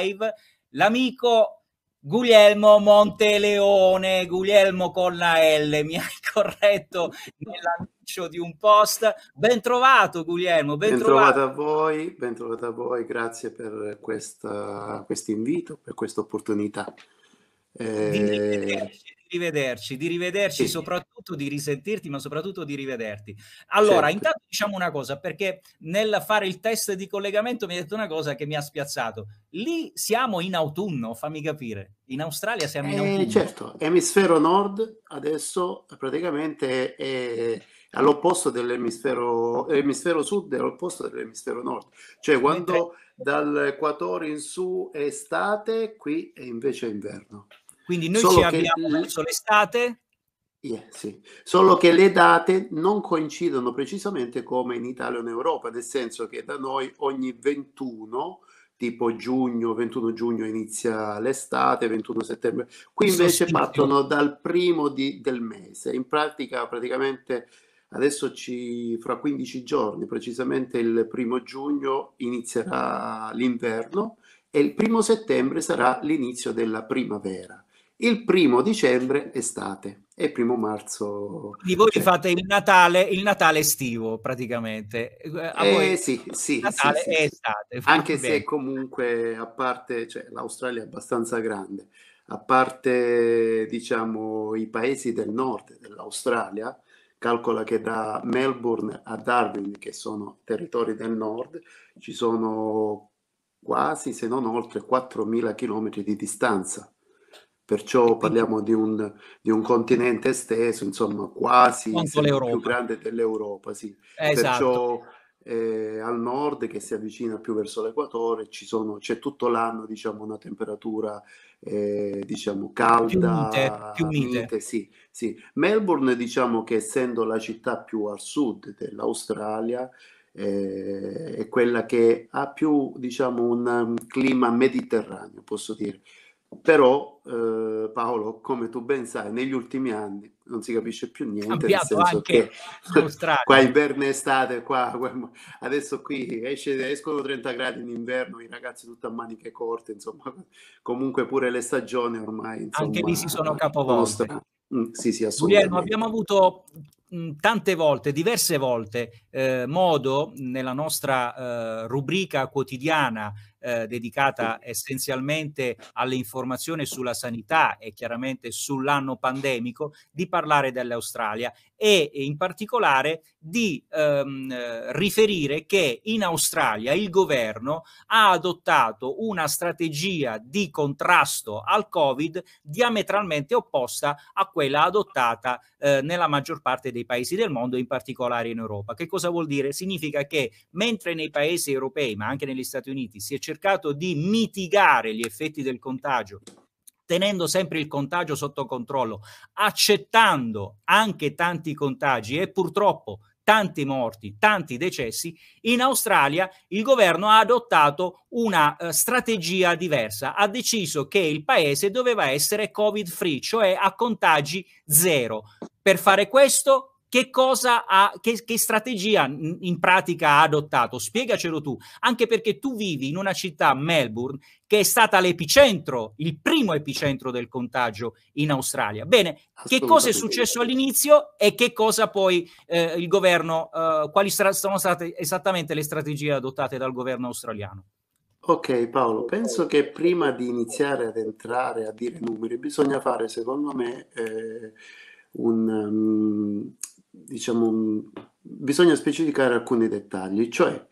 live l'amico Guglielmo Monteleone, Guglielmo con la L, mi hai corretto nell'annuncio di un post. Bentrovato Guglielmo, bentrovato. Ben a voi, bentrovato a voi, grazie per questo invito, per questa opportunità. Eh rivederci, di rivederci, sì. soprattutto di risentirti, ma soprattutto di rivederti. Allora, certo. intanto diciamo una cosa, perché nel fare il test di collegamento mi hai detto una cosa che mi ha spiazzato. Lì siamo in autunno, fammi capire. In Australia siamo in eh, autunno. Certo, emisfero nord adesso praticamente è all'opposto dell'emisfero emisfero sud e all'opposto dell'emisfero nord. Cioè quando dall'equatore in su è estate, qui è invece inverno. Quindi noi Solo ci abbiamo che... verso l'estate. Yeah, sì. Solo che le date non coincidono precisamente come in Italia o in Europa, nel senso che da noi ogni 21 tipo giugno, 21 giugno inizia l'estate, 21 settembre. Qui invece partono dal primo di, del mese. In pratica, praticamente adesso ci, fra 15 giorni, precisamente il primo giugno, inizierà l'inverno e il primo settembre sarà l'inizio della primavera il primo dicembre estate e primo marzo. Quindi voi cioè. fate il Natale, il Natale estivo praticamente. Eh, a eh, voi sì, sì, Natale sì, sì. estate. Anche bene. se comunque a parte, cioè, l'Australia è abbastanza grande, a parte diciamo i paesi del nord dell'Australia, calcola che da Melbourne a Darwin, che sono territori del nord, ci sono quasi, se non oltre, 4.000 km di distanza Perciò parliamo di un, di un continente esteso, insomma, quasi più grande dell'Europa. Sì. Esatto. Perciò eh, al nord che si avvicina più verso l'equatore, c'è tutto l'anno diciamo, una temperatura eh, diciamo, calda, più mite, più mite. Sì, sì. Melbourne diciamo che essendo la città più al sud dell'Australia eh, è quella che ha più diciamo, un um, clima mediterraneo, posso dire però eh, Paolo, come tu ben sai, negli ultimi anni non si capisce più niente. Nel senso che qua inverno e estate, qua, qua, adesso qui esce, escono 30 gradi in inverno, i ragazzi tutti a maniche corte, insomma, comunque pure le stagioni ormai. Insomma, Anche lì si sono capovolte. Mm, sì, sì, assolutamente. Guglielmo, abbiamo avuto mm, tante volte, diverse volte, eh, modo nella nostra eh, rubrica quotidiana eh, dedicata essenzialmente alle informazioni sulla sanità e chiaramente sull'anno pandemico, di parlare dell'Australia e in particolare di ehm, riferire che in Australia il governo ha adottato una strategia di contrasto al Covid diametralmente opposta a quella adottata eh, nella maggior parte dei paesi del mondo, in particolare in Europa. Che cosa vuol dire? Significa che mentre nei paesi europei, ma anche negli Stati Uniti, si è cercato cercato di mitigare gli effetti del contagio tenendo sempre il contagio sotto controllo, accettando anche tanti contagi e purtroppo tanti morti, tanti decessi, in Australia il governo ha adottato una uh, strategia diversa, ha deciso che il paese doveva essere covid free, cioè a contagi zero. Per fare questo che cosa ha, che, che strategia in pratica ha adottato? Spiegacelo tu, anche perché tu vivi in una città, Melbourne, che è stata l'epicentro, il primo epicentro del contagio in Australia. Bene, che cosa è successo all'inizio e che cosa poi eh, il governo, eh, quali sono state esattamente le strategie adottate dal governo australiano? Ok Paolo, penso che prima di iniziare ad entrare a dire numeri bisogna fare secondo me eh, un, um, diciamo, mm, bisogna specificare alcuni dettagli, cioè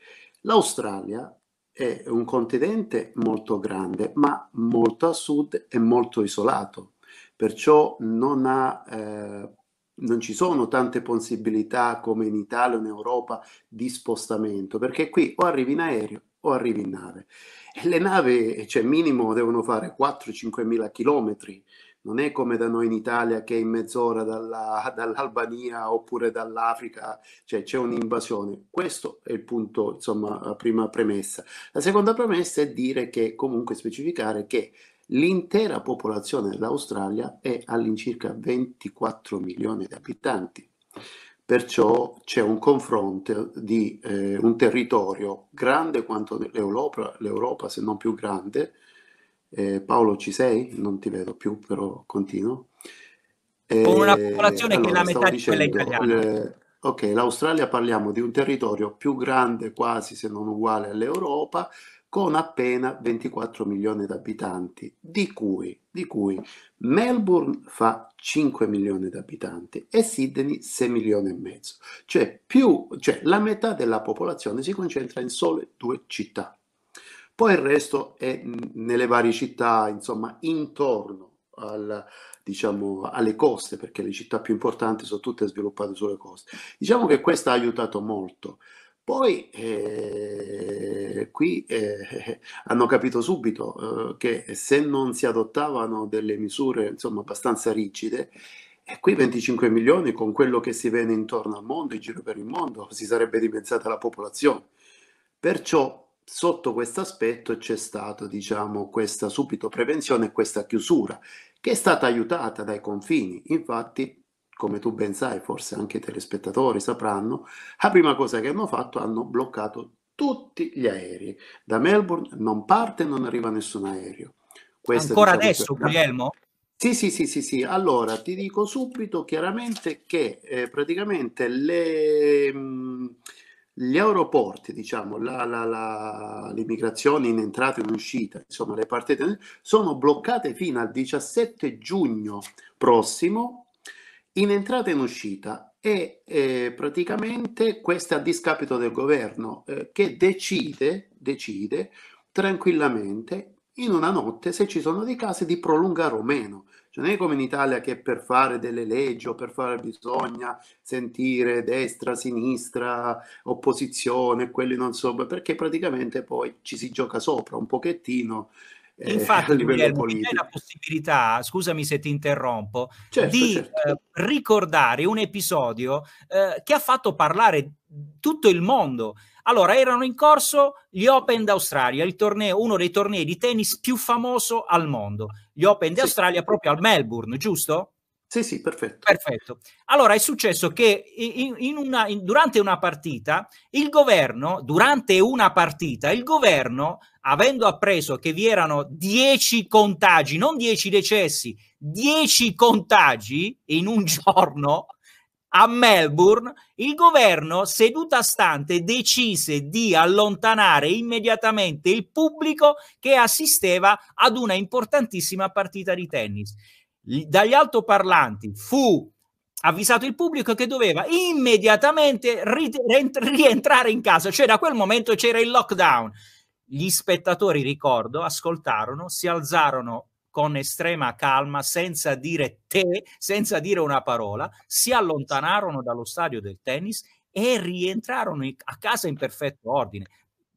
l'Australia è un continente molto grande, ma molto a sud e molto isolato, perciò non, ha, eh, non ci sono tante possibilità come in Italia o in Europa di spostamento, perché qui o arrivi in aereo o arrivi in nave. E le navi, cioè minimo, devono fare 4-5 mila chilometri non è come da noi in Italia che è in mezz'ora dalla, dall'Albania oppure dall'Africa, cioè c'è un'invasione. Questo è il punto, insomma, la prima premessa. La seconda premessa è dire che comunque specificare che l'intera popolazione dell'Australia è all'incirca 24 milioni di abitanti. Perciò c'è un confronto di eh, un territorio grande quanto l'Europa, l'Europa se non più grande, eh, Paolo ci sei? Non ti vedo più, però continuo. Eh, Con una popolazione allora, che è la metà di quella italiana. Le... Eh, ok, l'Australia parliamo di un territorio più grande quasi se non uguale all'Europa, con appena 24 milioni di abitanti, di cui, di cui, Melbourne fa 5 milioni di abitanti e Sydney 6 milioni e mezzo. Cioè, più, cioè la metà della popolazione si concentra in sole due città. Poi il resto è nelle varie città, insomma, intorno al, diciamo, alle coste, perché le città più importanti sono tutte sviluppate sulle coste. Diciamo che questo ha aiutato molto. Poi eh, qui eh, hanno capito subito eh, che se non si adottavano delle misure insomma, abbastanza rigide, e eh, qui 25 milioni con quello che si vede intorno al mondo, in giro per il mondo, si sarebbe dimezzata la popolazione. Perciò sotto questo aspetto c'è stata diciamo, questa subito prevenzione e questa chiusura che è stata aiutata dai confini. Infatti, come tu ben sai, forse anche i telespettatori sapranno, la prima cosa che hanno fatto hanno bloccato tutti gli aerei. Da Melbourne non parte, non arriva nessun aereo. Questa, Ancora diciamo, adesso, quella... Guglielmo? Sì, sì, sì, sì, sì. Allora, ti dico subito chiaramente che eh, praticamente le... Mh, gli aeroporti, diciamo, la, la, la, l'immigrazione in entrata e in uscita, insomma, le partite sono bloccate fino al 17 giugno prossimo in entrata e in uscita e eh, praticamente questo è a discapito del governo eh, che decide, decide tranquillamente in una notte se ci sono dei casi di prolungare o meno. Cioè, non è come in Italia che per fare delle leggi o per fare bisogna sentire destra, sinistra, opposizione, quelli non so, perché praticamente poi ci si gioca sopra un pochettino eh, Infatti, Guillermo, c'è la possibilità, scusami se ti interrompo, certo, di certo. Eh, ricordare un episodio eh, che ha fatto parlare tutto il mondo. Allora, erano in corso gli Open d'Australia, il torneo, uno dei tornei di tennis più famoso al mondo. Gli Open sì. d'Australia proprio a Melbourne, giusto? Sì, sì, perfetto. Perfetto. Allora è successo che in, in una, in, durante una partita il governo, durante una partita, il governo, avendo appreso che vi erano 10 contagi, non 10 decessi, 10 contagi in un giorno a Melbourne, il governo seduta stante decise di allontanare immediatamente il pubblico che assisteva ad una importantissima partita di tennis dagli altoparlanti fu avvisato il pubblico che doveva immediatamente rientrare in casa, cioè da quel momento c'era il lockdown. Gli spettatori, ricordo, ascoltarono, si alzarono con estrema calma, senza dire te, senza dire una parola, si allontanarono dallo stadio del tennis e rientrarono a casa in perfetto ordine.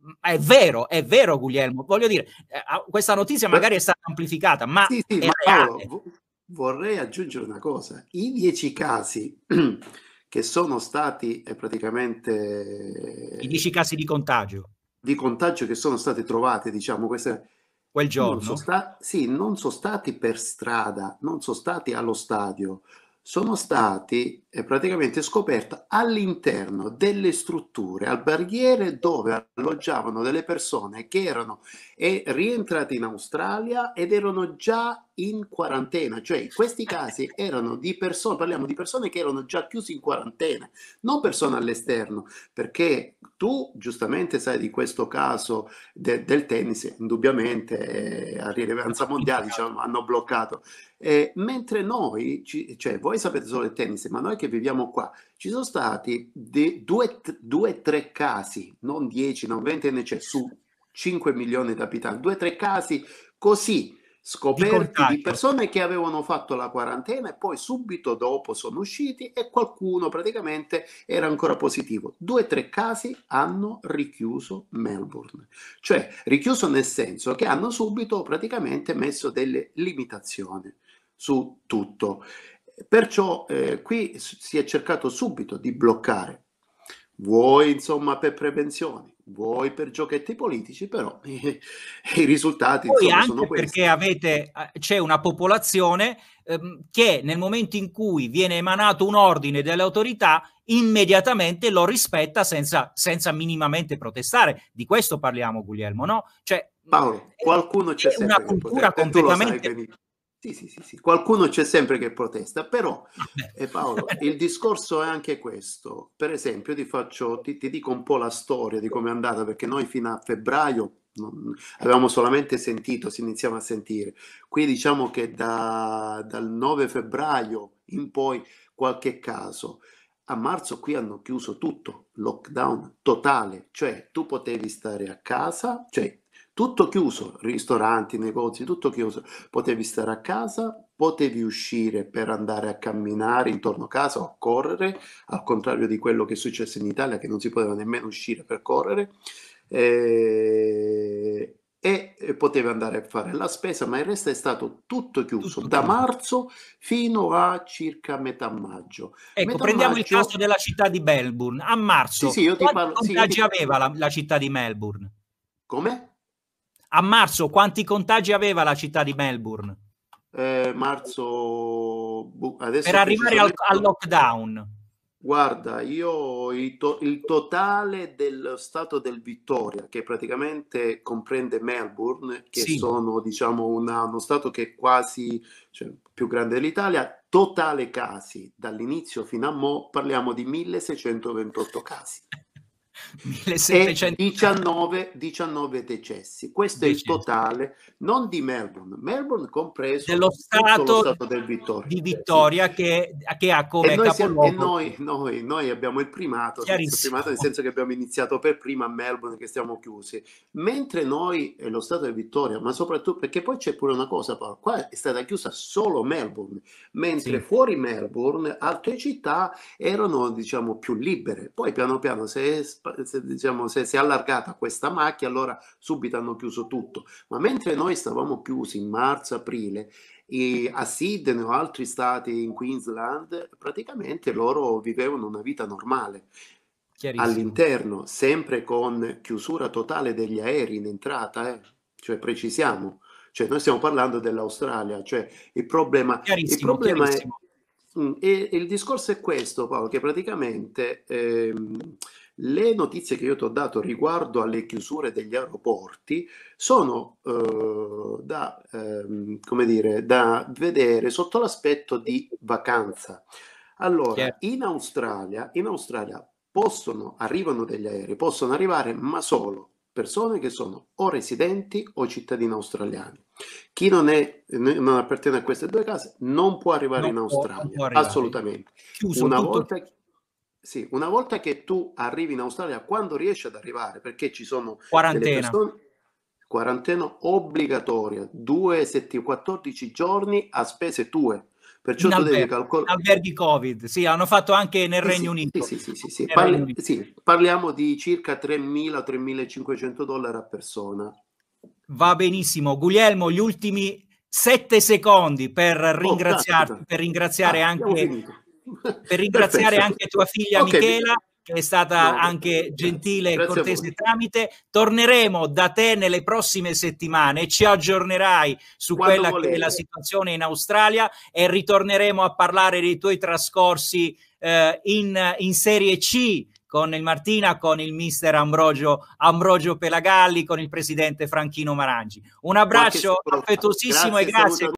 Mm, è vero, è vero Guglielmo, voglio dire, eh, questa notizia magari è stata amplificata, ma sì, sì, è ma Paolo, vorrei aggiungere una cosa. I dieci casi che sono stati eh, praticamente... I dieci casi di contagio. Di contagio che sono stati trovati, diciamo, queste... Quel giorno. Non sono sta... sì, non sono stati per strada, non sono stati allo stadio, sono stati praticamente scoperta all'interno delle strutture, al barriere dove alloggiavano delle persone che erano rientrate in Australia ed erano già in quarantena, cioè in questi casi erano di persone, parliamo di persone che erano già chiuse in quarantena, non persone all'esterno, perché tu giustamente sai di questo caso de, del tennis, indubbiamente eh, a rilevanza mondiale diciamo, hanno bloccato, eh, mentre noi, ci, cioè voi sapete solo il tennis, ma noi che che viviamo qua, ci sono stati de, due, due, tre casi, non 10, non 20, ne c'è su 5 milioni di abitanti, due, tre casi così scoperti di, di, persone che avevano fatto la quarantena e poi subito dopo sono usciti e qualcuno praticamente era ancora positivo. Due tre casi hanno richiuso Melbourne, cioè richiuso nel senso che hanno subito praticamente messo delle limitazioni su tutto. Perciò eh, qui si è cercato subito di bloccare, vuoi insomma per prevenzione, vuoi per giochetti politici, però eh, i risultati Poi insomma, sono questi. Perché avete, c'è una popolazione ehm, che nel momento in cui viene emanato un ordine delle autorità immediatamente lo rispetta senza, senza minimamente protestare. Di questo parliamo Guglielmo, no? Cioè, Paolo, qualcuno c'è una cultura completamente sì, sì, sì, sì, qualcuno c'è sempre che protesta, però eh, Paolo, il discorso è anche questo. Per esempio, ti, faccio, ti, ti dico un po' la storia di come è andata, perché noi fino a febbraio non, avevamo solamente sentito, si iniziava a sentire. Qui diciamo che da, dal 9 febbraio in poi qualche caso. A marzo qui hanno chiuso tutto, lockdown totale, cioè tu potevi stare a casa, cioè tutto chiuso, ristoranti, negozi, tutto chiuso. Potevi stare a casa, potevi uscire per andare a camminare intorno a casa o a correre, al contrario di quello che è successo in Italia, che non si poteva nemmeno uscire per correre. Eh, e potevi andare a fare la spesa, ma il resto è stato tutto chiuso tutto da tutto. marzo fino a circa metà maggio. Ecco, metà prendiamo maggio... il caso della città di Melbourne. A marzo, sì, sì, io ti parlo, sì, io ti... aveva la, la città di Melbourne? Come? A marzo quanti contagi aveva la città di Melbourne? Eh, marzo... Boh, per arrivare al, al lockdown. Guarda, io il, to- il, totale del stato del Vittoria, che praticamente comprende Melbourne, che sì. sono diciamo una, uno stato che è quasi cioè, più grande dell'Italia, totale casi dall'inizio fino a mo' parliamo di 1628 casi. 1719, 19, decessi. Questo 19. è il totale, non di Melbourne, Melbourne compreso dello stato, stato del Vittoria, di Vittoria sì. che, che, ha come e noi, siamo, e noi, noi, noi, abbiamo il primato, il primato, nel senso che abbiamo iniziato per prima a Melbourne che stiamo chiusi, mentre noi, eh, lo stato del Vittoria, ma soprattutto perché poi c'è pure una cosa, Paolo, qua è stata chiusa solo Melbourne, mentre sì. fuori Melbourne altre città erano diciamo più libere, poi piano piano si è se, diciamo, se si è allargata questa macchia, allora subito hanno chiuso tutto. Ma mentre noi stavamo chiusi in marzo, aprile, a Sydney o altri stati in Queensland, praticamente loro vivevano una vita normale all'interno, sempre con chiusura totale degli aerei in entrata, eh? cioè precisiamo, cioè noi stiamo parlando dell'Australia, cioè il problema, il problema è... Mm, e, il discorso è questo, Paolo, che praticamente ehm, le notizie che io ti ho dato riguardo alle chiusure degli aeroporti sono eh, da, eh, come dire, da vedere sotto l'aspetto di vacanza. Allora, in Australia, in Australia possono, arrivano degli aerei, possono arrivare, ma solo persone che sono o residenti o cittadini australiani. Chi non, è, non appartiene a queste due case non può arrivare non in Australia, può, può arrivare. assolutamente. Chiuso, Una tutto... volta sì, una volta che tu arrivi in Australia, quando riesci ad arrivare, perché ci sono quarantena, persone, quarantena obbligatoria, due settimane, 14 giorni a spese tue. Perciò in tu alberghi, devi calcolare. Alberghi Covid, sì, hanno fatto anche nel sì, Regno sì, Unito. Sì, sì, sì, sì. Parli- sì, parliamo di circa 3.000-3.500 dollari a persona. Va benissimo. Guglielmo, gli ultimi sette secondi per ringraziarti, oh, per ringraziare ah, anche per ringraziare anche tua figlia okay. Michela che è stata anche gentile e cortese tramite. Torneremo da te nelle prossime settimane, ci aggiornerai su Quando quella volete. che è la situazione in Australia e ritorneremo a parlare dei tuoi trascorsi eh, in, in Serie C con il Martina, con il mister Ambrogio, Ambrogio Pelagalli, con il presidente Franchino Marangi. Un abbraccio affettuosissimo grazie, e grazie.